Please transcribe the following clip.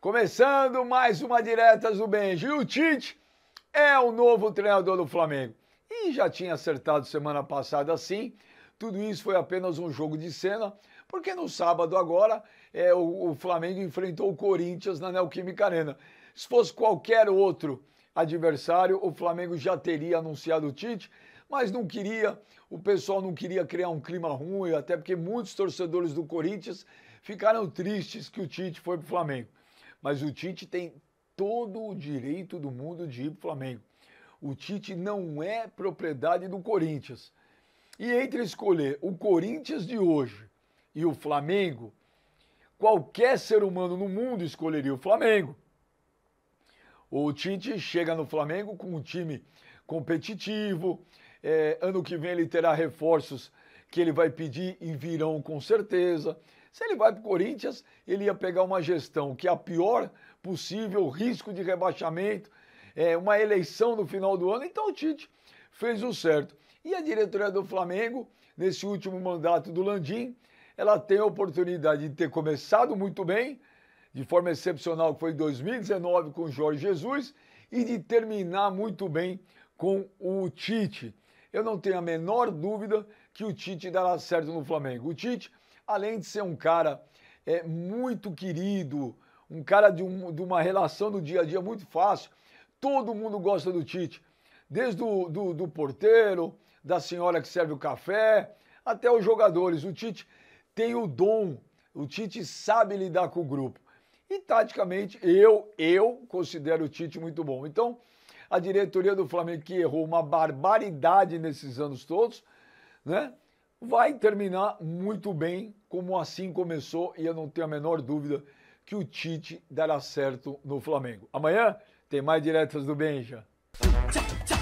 Começando mais uma direta do Benji. O Tite é o novo treinador do Flamengo. E já tinha acertado semana passada sim. Tudo isso foi apenas um jogo de cena, porque no sábado agora é, o, o Flamengo enfrentou o Corinthians na Neoquímica Arena. Se fosse qualquer outro adversário, o Flamengo já teria anunciado o Tite, mas não queria, o pessoal não queria criar um clima ruim, até porque muitos torcedores do Corinthians ficaram tristes que o Tite foi para o Flamengo. Mas o Tite tem todo o direito do mundo de ir para o Flamengo. O Tite não é propriedade do Corinthians. E entre escolher o Corinthians de hoje e o Flamengo, qualquer ser humano no mundo escolheria o Flamengo. O Tite chega no Flamengo com um time competitivo, é, ano que vem ele terá reforços que ele vai pedir e virão com certeza. Se ele vai para o Corinthians, ele ia pegar uma gestão que é a pior possível, risco de rebaixamento, é, uma eleição no final do ano. Então o Tite fez o certo. E a diretoria do Flamengo, nesse último mandato do Landim, ela tem a oportunidade de ter começado muito bem, de forma excepcional, que foi em 2019 com o Jorge Jesus, e de terminar muito bem com o Tite eu não tenho a menor dúvida que o Tite dará certo no Flamengo. O Tite, além de ser um cara é, muito querido, um cara de, um, de uma relação do dia a dia muito fácil, todo mundo gosta do Tite. Desde o do, do porteiro, da senhora que serve o café, até os jogadores. O Tite tem o dom, o Tite sabe lidar com o grupo. E taticamente, eu, eu considero o Tite muito bom. Então, a diretoria do Flamengo, que errou uma barbaridade nesses anos todos, né? Vai terminar muito bem, como assim começou, e eu não tenho a menor dúvida que o Tite dará certo no Flamengo. Amanhã tem mais diretas do Benja. Tchau, tchau.